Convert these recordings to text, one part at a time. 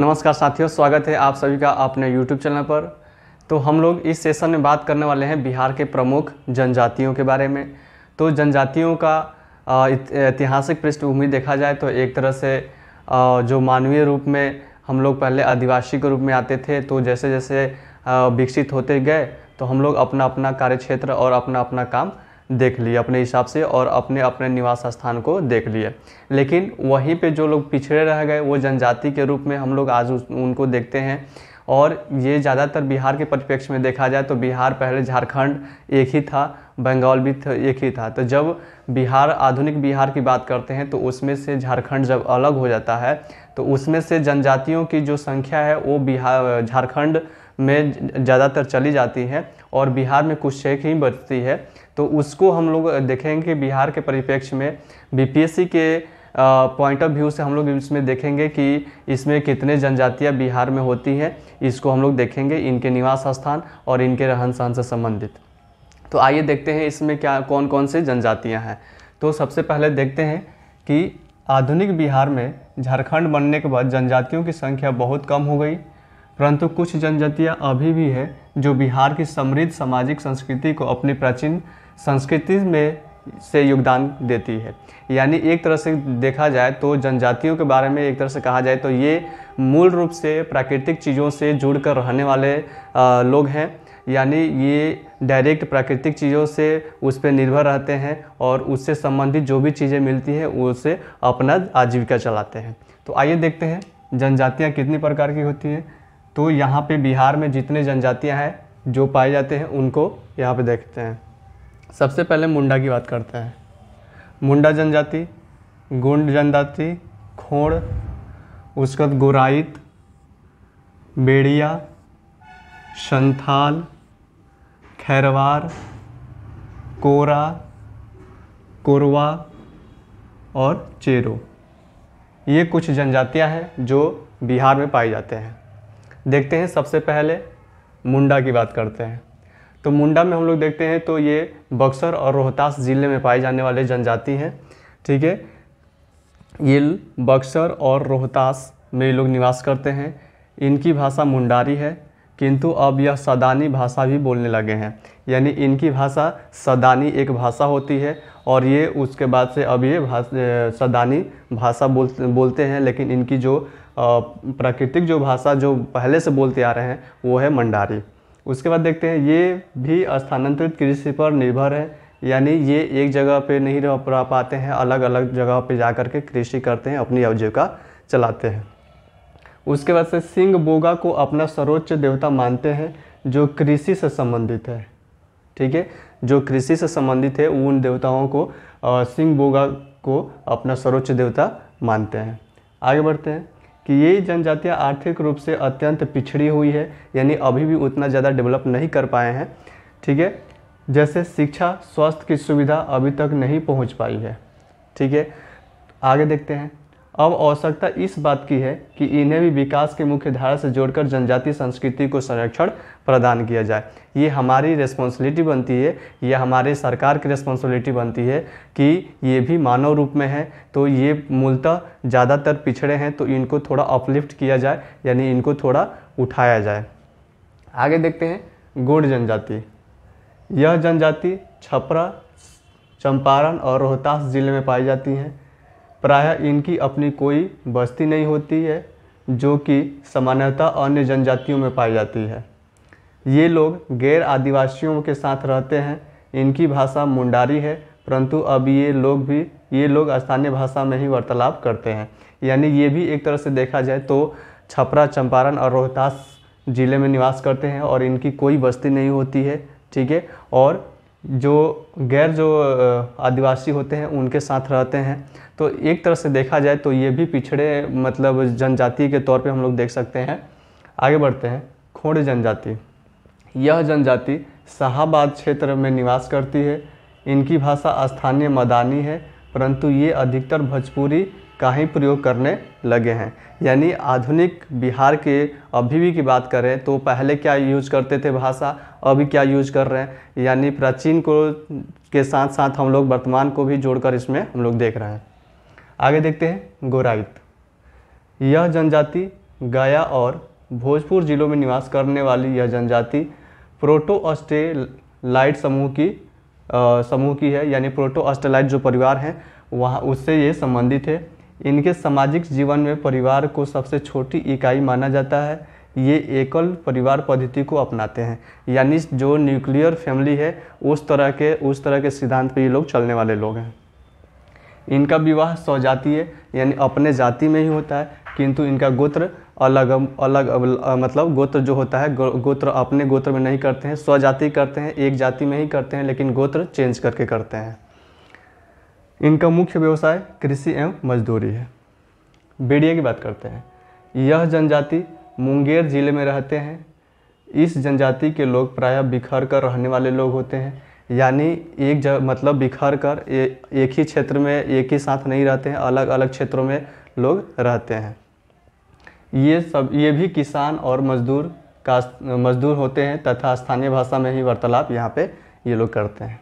नमस्कार साथियों स्वागत है आप सभी का अपने YouTube चैनल पर तो हम लोग इस सेशन में बात करने वाले हैं बिहार के प्रमुख जनजातियों के बारे में तो जनजातियों का ऐतिहासिक पृष्ठभूमि देखा जाए तो एक तरह से जो मानवीय रूप में हम लोग पहले आदिवासी के रूप में आते थे तो जैसे जैसे विकसित होते गए तो हम लोग अपना अपना कार्य क्षेत्र और अपना अपना काम देख लिए अपने हिसाब से और अपने अपने निवास स्थान को देख लिए लेकिन वहीं पे जो लोग पिछड़े रह गए वो जनजाति के रूप में हम लोग आज उनको देखते हैं और ये ज़्यादातर बिहार के परिप्रेक्ष्य में देखा जाए तो बिहार पहले झारखंड एक ही था बंगाल भी एक ही था तो जब बिहार आधुनिक बिहार की बात करते हैं तो उसमें से झारखंड जब अलग हो जाता है तो उसमें से जनजातियों की जो संख्या है वो बिहार झारखंड में ज़्यादातर चली जाती है और बिहार में कुछ शेख ही बचती है तो उसको हम लोग देखेंगे कि बिहार के परिप्रेक्ष्य में बीपीएससी के पॉइंट ऑफ व्यू से हम लोग इसमें देखेंगे कि इसमें कितने जनजातियाँ बिहार में होती हैं इसको हम लोग देखेंगे इनके निवास स्थान और इनके रहन सहन से संबंधित तो आइए देखते हैं इसमें क्या कौन कौन से जनजातियाँ हैं तो सबसे पहले देखते हैं कि आधुनिक बिहार में झारखंड बनने के बाद जनजातियों की संख्या बहुत कम हो गई परंतु कुछ जनजातियाँ अभी भी हैं जो बिहार की समृद्ध सामाजिक संस्कृति को अपनी प्राचीन संस्कृति में से योगदान देती है यानी एक तरह से देखा जाए तो जनजातियों के बारे में एक तरह से कहा जाए तो ये मूल रूप से प्राकृतिक चीज़ों से जुड़ कर रहने वाले आ, लोग हैं यानी ये डायरेक्ट प्राकृतिक चीज़ों से उस पर निर्भर रहते हैं और उससे संबंधित जो भी चीज़ें मिलती हैं उसे अपना आजीविका चलाते हैं तो आइए देखते हैं जनजातियाँ कितनी प्रकार की होती हैं तो यहाँ पे बिहार में जितने जनजातियाँ हैं जो पाए जाते हैं उनको यहाँ पे देखते हैं सबसे पहले मुंडा की बात करते हैं मुंडा जनजाति गुंड जनजाति खोड़ उसके बाद गोराइत बेड़िया संथाल खैरवार कोरा कोरवा और चेरो ये कुछ जनजातियाँ हैं जो बिहार में पाए जाते हैं देखते हैं सबसे पहले मुंडा की बात करते हैं तो मुंडा में हम लोग देखते हैं तो ये बक्सर और रोहतास ज़िले में पाए जाने वाले जनजाति हैं ठीक है ये बक्सर और रोहतास में ये लोग निवास करते हैं इनकी भाषा मुंडारी है किंतु अब यह सदानी भाषा भी बोलने लगे हैं यानी इनकी भाषा सदानी एक भाषा होती है और ये उसके बाद से अब ये भाषा सदानी भाषा बोल बोलते हैं लेकिन इनकी जो प्राकृतिक जो भाषा जो पहले से बोलते आ रहे हैं वो है मंडारी उसके बाद देखते हैं ये भी स्थानांतरित कृषि पर निर्भर है यानी ये एक जगह पे नहीं रह पा पाते हैं अलग अलग जगह पे जा करके के कृषि करते हैं अपनी आजीविका चलाते हैं उसके बाद से सिंह बोगा को अपना सर्वोच्च देवता मानते हैं जो कृषि से संबंधित है ठीक है जो कृषि से संबंधित है उन देवताओं को सिंह बोगा को अपना सर्वोच्च देवता मानते हैं आगे बढ़ते हैं कि ये जनजातियाँ आर्थिक रूप से अत्यंत पिछड़ी हुई है यानी अभी भी उतना ज़्यादा डेवलप नहीं कर पाए हैं ठीक है जैसे शिक्षा स्वास्थ्य की सुविधा अभी तक नहीं पहुंच पाई है ठीक है आगे देखते हैं अब आवश्यकता इस बात की है कि इन्हें भी विकास के मुख्य धारा से जोड़कर जनजातीय संस्कृति को संरक्षण प्रदान किया जाए ये हमारी रिस्पॉन्सिबिलिटी बनती है यह हमारे सरकार की रिस्पॉन्सिबिलिटी बनती है कि ये भी मानव रूप में है तो ये मूलतः ज़्यादातर पिछड़े हैं तो इनको थोड़ा अपलिफ्ट किया जाए यानी इनको थोड़ा उठाया जाए आगे देखते हैं गोड़ जनजाति यह जनजाति छपरा चंपारण और रोहतास जिले में पाई जाती हैं प्रायः इनकी अपनी कोई बस्ती नहीं होती है जो कि सामान्यतः अन्य जनजातियों में पाई जाती है ये लोग गैर आदिवासियों के साथ रहते हैं इनकी भाषा मुंडारी है परंतु अब ये लोग भी ये लोग स्थानीय भाषा में ही वार्तालाप करते हैं यानी ये भी एक तरह से देखा जाए तो छपरा चंपारण और रोहतास ज़िले में निवास करते हैं और इनकी कोई बस्ती नहीं होती है ठीक है और जो गैर जो आदिवासी होते हैं उनके साथ रहते हैं तो एक तरह से देखा जाए तो ये भी पिछड़े मतलब जनजाति के तौर पे हम लोग देख सकते हैं आगे बढ़ते हैं खोड़ जनजाति यह जनजाति शाहबाद क्षेत्र में निवास करती है इनकी भाषा स्थानीय मदानी है परंतु ये अधिकतर भोजपुरी का ही प्रयोग करने लगे हैं यानी आधुनिक बिहार के अभी भी की बात करें तो पहले क्या यूज करते थे भाषा अभी क्या यूज कर रहे हैं यानी प्राचीन को के साथ साथ हम लोग वर्तमान को भी जोड़कर इसमें हम लोग देख रहे हैं आगे देखते हैं गोराइत यह जनजाति गया और भोजपुर जिलों में निवास करने वाली यह जनजाति प्रोटो ऑस्टेलाइट समूह की समूह की है यानी प्रोटो ऑस्टेलाइट जो परिवार हैं वहाँ उससे ये संबंधित है इनके सामाजिक जीवन में परिवार को सबसे छोटी इकाई माना जाता है ये एकल परिवार पद्धति को अपनाते हैं यानी जो न्यूक्लियर फैमिली है उस तरह के उस तरह के सिद्धांत पर ये लोग चलने वाले लोग हैं इनका विवाह स्वजातीय यानी अपने जाति में ही होता है किंतु इनका गोत्र अलग अलग, अलग मतलब गोत्र जो होता है गो, गोत्र अपने गोत्र में नहीं करते हैं स्वजाति करते हैं एक जाति में ही करते हैं लेकिन गोत्र चेंज करके करते हैं इनका मुख्य व्यवसाय कृषि एवं मजदूरी है बेड़िया की बात करते हैं यह जनजाति मुंगेर जिले में रहते हैं इस जनजाति के लोग प्रायः बिखर कर रहने वाले लोग होते हैं यानी एक जगह मतलब बिखर कर ए, एक ही क्षेत्र में एक ही साथ नहीं रहते हैं अलग अलग क्षेत्रों में लोग रहते हैं ये सब ये भी किसान और मजदूर का मजदूर होते हैं तथा स्थानीय भाषा में ही वार्तालाप यहाँ पे ये लोग करते हैं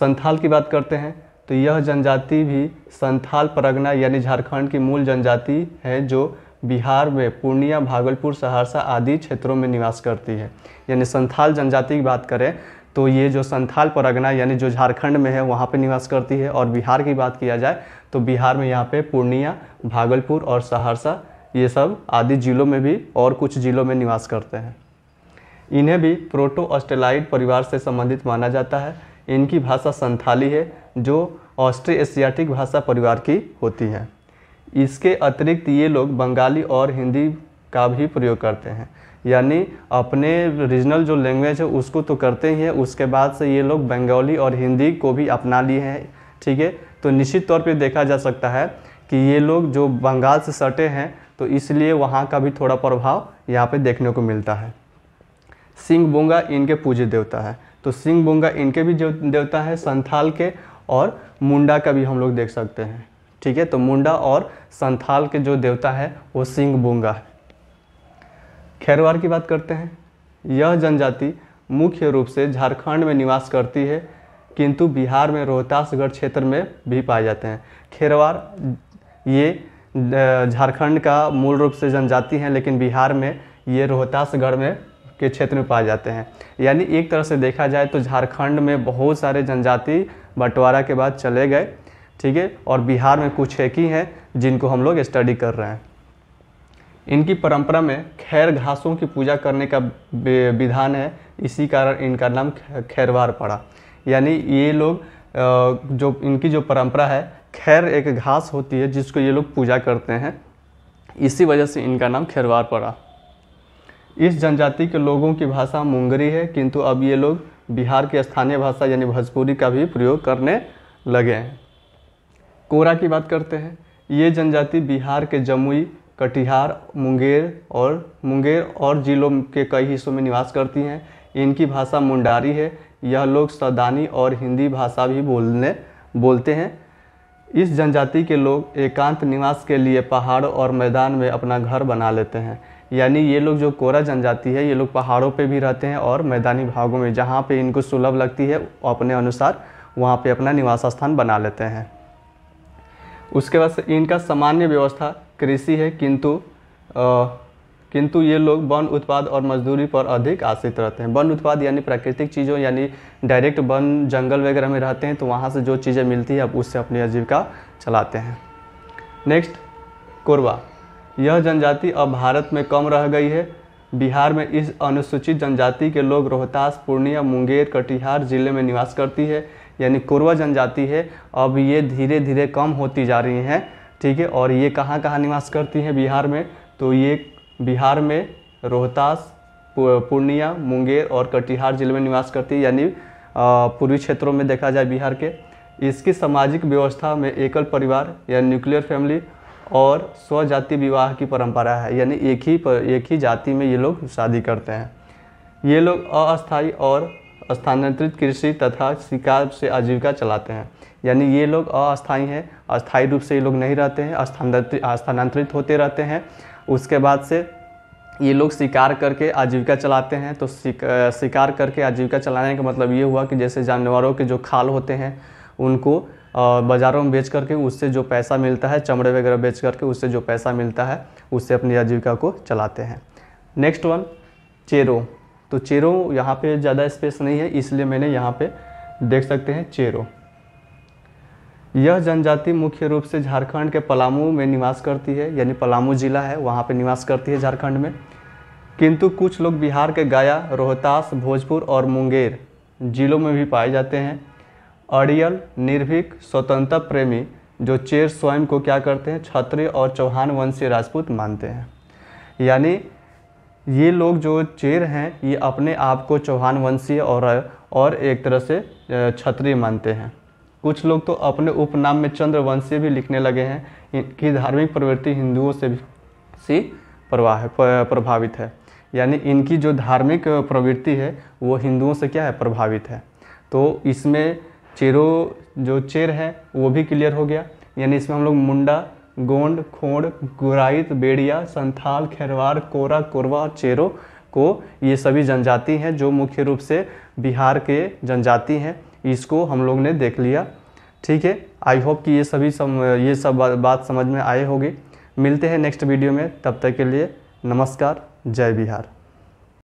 संथाल की बात करते हैं तो यह जनजाति भी संथाल परगना यानी झारखंड की मूल जनजाति है जो बिहार में पूर्णिया भागलपुर सहरसा आदि क्षेत्रों में निवास करती है यानी संथाल जनजाति की बात करें तो ये जो संथाल परगना यानी जो झारखंड में है वहाँ पे निवास करती है और बिहार की बात किया जाए तो बिहार में यहाँ पे पूर्णिया भागलपुर और सहरसा ये सब आदि जिलों में भी और कुछ जिलों में निवास करते हैं इन्हें भी प्रोटो ऑस्ट्रेलाइड परिवार से संबंधित माना जाता है इनकी भाषा संथाली है जो ऑस्ट्रो एशियाटिक भाषा परिवार की होती है इसके अतिरिक्त ये लोग बंगाली और हिंदी का भी प्रयोग करते हैं यानी अपने रीजनल जो लैंग्वेज है उसको तो करते ही हैं उसके बाद से ये लोग बंगाली और हिंदी को भी अपना लिए हैं ठीक है तो निश्चित तौर पे देखा जा सकता है कि ये लोग जो बंगाल से सटे हैं तो इसलिए वहाँ का भी थोड़ा प्रभाव यहाँ पे देखने को मिलता है सिंह बोंगा इनके पूज्य देवता है तो सिंह बोंगा इनके भी देवता है संथाल के और मुंडा का भी हम लोग देख सकते हैं ठीक है तो मुंडा और संथाल के जो देवता है वो सिंह बुंगा है खैरवार की बात करते हैं यह जनजाति मुख्य रूप से झारखंड में निवास करती है किंतु बिहार में रोहतासगढ़ क्षेत्र में भी पाए जाते हैं खेरवार ये झारखंड का मूल रूप से जनजाति हैं लेकिन बिहार में ये रोहतासगढ़ में के क्षेत्र में पाए जाते हैं यानी एक तरह से देखा जाए तो झारखंड में बहुत सारे जनजाति बंटवारा के बाद चले गए ठीक है और बिहार में कुछ एक ही हैं जिनको हम लोग स्टडी कर रहे हैं इनकी परंपरा में खैर घासों की पूजा करने का विधान है इसी कारण इनका नाम खैरवार पड़ा यानी ये लोग जो इनकी जो परंपरा है खैर एक घास होती है जिसको ये लोग पूजा करते हैं इसी वजह से इनका नाम खैरवार पड़ा इस जनजाति के लोगों की भाषा मुंगरी है किंतु अब ये लोग बिहार की स्थानीय भाषा यानी भोजपुरी का भी प्रयोग करने लगे हैं कोरा की बात करते हैं ये जनजाति बिहार के जमुई कटिहार मुंगेर और मुंगेर और ज़िलों के कई हिस्सों में निवास करती हैं इनकी भाषा मुंडारी है यह लोग सदानी और हिंदी भाषा भी बोलने बोलते हैं इस जनजाति के लोग एकांत निवास के लिए पहाड़ों और मैदान में अपना घर बना लेते हैं यानी ये लोग जो कोरा जनजाति है ये लोग पहाड़ों पे भी रहते हैं और मैदानी भागों में जहाँ पे इनको सुलभ लगती है अपने अनुसार वहाँ पे अपना निवास स्थान बना लेते हैं उसके बाद इनका सामान्य व्यवस्था कृषि है किंतु किंतु ये लोग वन उत्पाद और मजदूरी पर अधिक आश्रित रहते हैं वन उत्पाद यानी प्राकृतिक चीज़ों यानी डायरेक्ट वन जंगल वगैरह में रहते हैं तो वहाँ से जो चीज़ें मिलती है अब उससे अपनी आजीविका चलाते हैं नेक्स्ट कोरबा यह जनजाति अब भारत में कम रह गई है बिहार में इस अनुसूचित जनजाति के लोग रोहतास पूर्णिया मुंगेर कटिहार जिले में निवास करती है यानी कोरवा जनजाति है अब ये धीरे धीरे कम होती जा रही हैं ठीक है और ये कहाँ कहाँ निवास करती हैं बिहार में तो ये बिहार में रोहतास पूर्णिया मुंगेर और कटिहार जिले में निवास करती है यानी पूर्वी क्षेत्रों में देखा जाए बिहार के इसकी सामाजिक व्यवस्था में एकल परिवार या न्यूक्लियर फैमिली और स्वजाति विवाह की परंपरा है यानी एक ही एक ही जाति में ये लोग शादी करते हैं ये लोग अस्थाई और स्थानांतरित कृषि तथा शिकार से आजीविका चलाते हैं यानी ये लोग अस्थाई हैं अस्थायी रूप से ये लोग नहीं रहते हैं स्थानांतरित होते रहते हैं उसके बाद से ये लोग शिकार करके आजीविका चलाते हैं तो शिकार करके आजीविका चलाने का मतलब ये हुआ कि जैसे जानवरों के जो खाल होते हैं उनको बाज़ारों में बेच करके उससे जो पैसा मिलता है चमड़े वगैरह बेच करके उससे जो पैसा मिलता है उससे अपनी आजीविका को चलाते हैं नेक्स्ट वन चेरो तो चेरो यहाँ पे ज़्यादा स्पेस नहीं है इसलिए मैंने यहाँ पे देख सकते हैं चेरो यह जनजाति मुख्य रूप से झारखंड के पलामू में निवास करती है यानी पलामू जिला है वहाँ पे निवास करती है झारखंड में किंतु कुछ लोग बिहार के गया रोहतास भोजपुर और मुंगेर जिलों में भी पाए जाते हैं अड़ियल निर्भीक स्वतंत्रता प्रेमी जो चेर स्वयं को क्या करते हैं क्षत्रिय और चौहान वंशीय राजपूत मानते हैं यानी ये लोग जो चेर हैं ये अपने आप को चौहान वंशीय और और एक तरह से क्षत्रिय मानते हैं कुछ लोग तो अपने उपनाम में चंद्रवंशीय भी लिखने लगे हैं इनकी धार्मिक प्रवृत्ति हिंदुओं से भी सी प्रवाह प्रभावित है यानी इनकी जो धार्मिक प्रवृत्ति है वो हिंदुओं से क्या है प्रभावित है तो इसमें चेरो जो चेर है वो भी क्लियर हो गया यानी इसमें हम लोग मुंडा गोंड खोंड गुराइत बेड़िया संथाल खैरवार कोरा कोरवा चेरो को ये सभी जनजाति हैं जो मुख्य रूप से बिहार के जनजाति हैं इसको हम लोग ने देख लिया ठीक है आई होप कि ये सभी सम ये सब बात समझ में आए होगी मिलते हैं नेक्स्ट वीडियो में तब तक के लिए नमस्कार जय बिहार